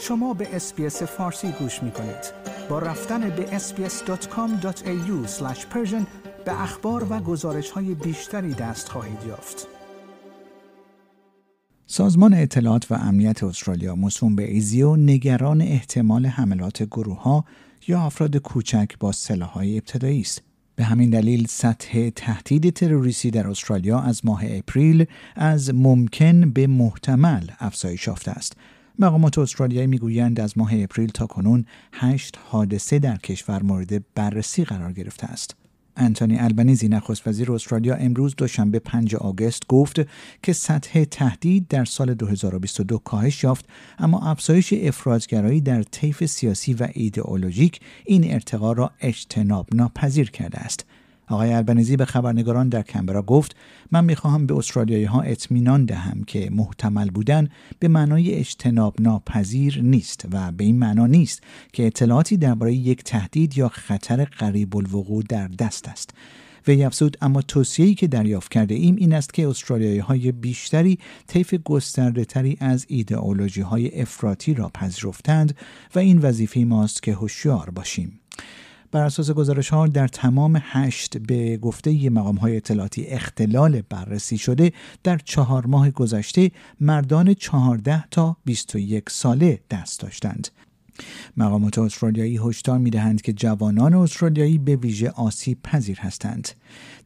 شما به اسپیس فارسی گوش می کنید. با رفتن به sbs.com.au به اخبار و گزارش های بیشتری دست خواهید یافت. سازمان اطلاعات و امنیت استرالیا موسوم به ایزیو نگران احتمال حملات گروه ها یا افراد کوچک با های ابتدایی است. به همین دلیل سطح تهدید تروریستی در استرالیا از ماه اپریل از ممکن به محتمل افزایش یافته است. مقامات استرالیایی میگویند از ماه اپریل تا کنون هشت حادثه در کشور مورد بررسی قرار گرفته است انتونی البنیزی نخست وزیر استرالیا امروز دوشنبه 5 آگست گفت که سطح تهدید در سال 2022 کاهش یافت اما افزایش افرازگرایی در طیف سیاسی و ایدئولوژیک این ارتقا را اجتناب ناپذیر کرده است آقای البنیزی به خبرنگاران در کمبرا گفت من میخواهم به استرالیایی ها اطمینان دهم که محتمل بودن به معنای اجتناب ناپذیر نیست و به این معنا نیست که اطلاعاتی درباره یک تهدید یا خطر قریب الوقوع در دست است وی افزود اما توصیه‌ای که دریافت کرده ایم این است که استرالیایی های بیشتری طیف گسترده از ایدئولوژی های افراطی را پذیرفتند و این وظیفه ماست که هوشیار باشیم بر اساس گزارش ها در تمام هشت به گفته مقام های اطلاعاتی اختلال بررسی شده در چهار ماه گذشته مردان 14 تا 21 ساله دست داشتند مقامات استرالیایی هشدار میدهند که جوانان استرالیایی به ویژه آسی پذیر هستند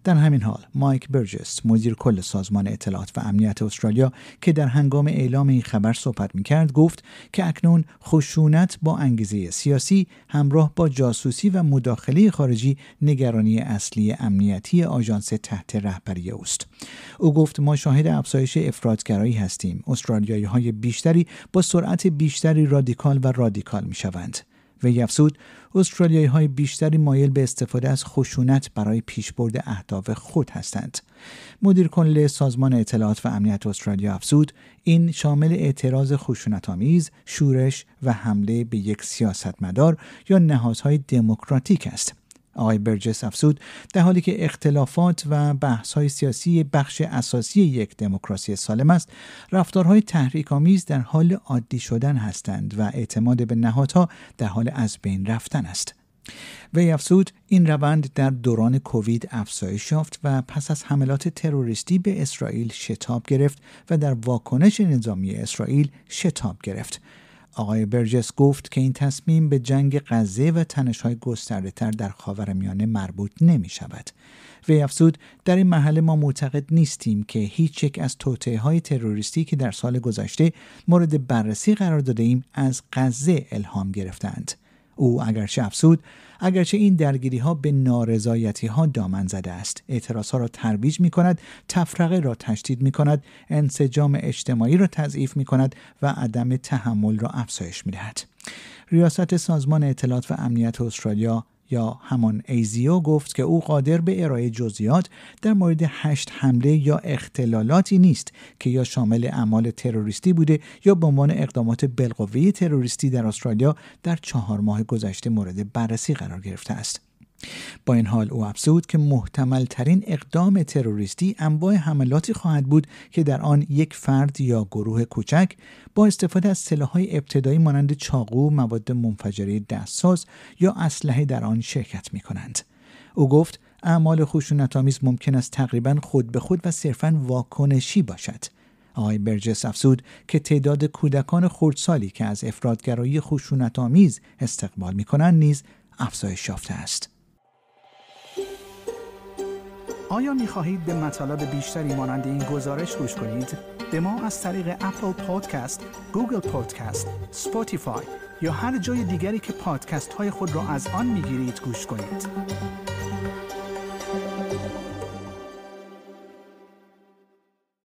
در همین حال مایک برجس مدیر کل سازمان اطلاعات و امنیت استرالیا که در هنگام اعلام این خبر صحبت میکرد گفت که اکنون خشونت با انگیزه سیاسی همراه با جاسوسی و مداخله خارجی نگرانی اصلی امنیتی آژانس تحت رهبری اوست او گفت ما شاهد افزایش افرادگرایی هستیم استرالیایی های بیشتری با سرعت بیشتری رادیکال و رادیکال خوشحال می شوند. وی افزود استرالیایی های بیشتری مایل به استفاده از خشونت برای پیشبرد اهداف خود هستند مدیر کل سازمان اطلاعات و امنیت استرالیا افزود این شامل اعتراض خشونت آمیز شورش و حمله به یک سیاستمدار یا نهادهای دموکراتیک است آقای برجس افسود در حالی که اختلافات و بحث‌های سیاسی بخش اساسی یک دموکراسی سالم است رفتارهای تحریک‌آمیز در حال عادی شدن هستند و اعتماد به نهادها در حال از بین رفتن است وی افزود این روند در دوران کووید افزایش یافت و پس از حملات تروریستی به اسرائیل شتاب گرفت و در واکنش نظامی اسرائیل شتاب گرفت آقای برجس گفت که این تصمیم به جنگ غزه و تنش‌های گسترده‌تر در خاورمیانه مربوط نمی‌شود. وی افزود در این مرحله ما معتقد نیستیم که هیچ یک از توطعه های تروریستی که در سال گذشته مورد بررسی قرار داده ایم از غزه الهام گرفتند. او اگرچه افسود اگرچه این درگیری ها به نارضایتی ها دامن زده است اعتراض ها را ترویج می کند تفرقه را تشدید می کند انسجام اجتماعی را تضعیف می کند و عدم تحمل را افزایش می دهد. ریاست سازمان اطلاعات و امنیت استرالیا یا همان ایزیو گفت که او قادر به ارائه جزئیات در مورد هشت حمله یا اختلالاتی نیست که یا شامل اعمال تروریستی بوده یا به عنوان اقدامات بالقوه تروریستی در استرالیا در چهار ماه گذشته مورد بررسی قرار گرفته است. با این حال او افزود که محتمل ترین اقدام تروریستی انواع حملاتی خواهد بود که در آن یک فرد یا گروه کوچک با استفاده از سلاحهای ابتدایی مانند چاقو، مواد منفجره دستساز یا اسلحه در آن شرکت می کنند. او گفت اعمال خشونتآمیز ممکن است تقریبا خود به خود و صرفا واکنشی باشد. آقای برجس افزود که تعداد کودکان خردسالی که از افرادگرایی آمیز استقبال می کنند نیز افزایش یافته است. آیا می خواهید به مطالب بیشتری مانند این گزارش گوش کنید؟ به ما از طریق اپل پادکست، گوگل پادکست، سپوتیفای یا هر جای دیگری که پادکست های خود را از آن می گیرید گوش کنید.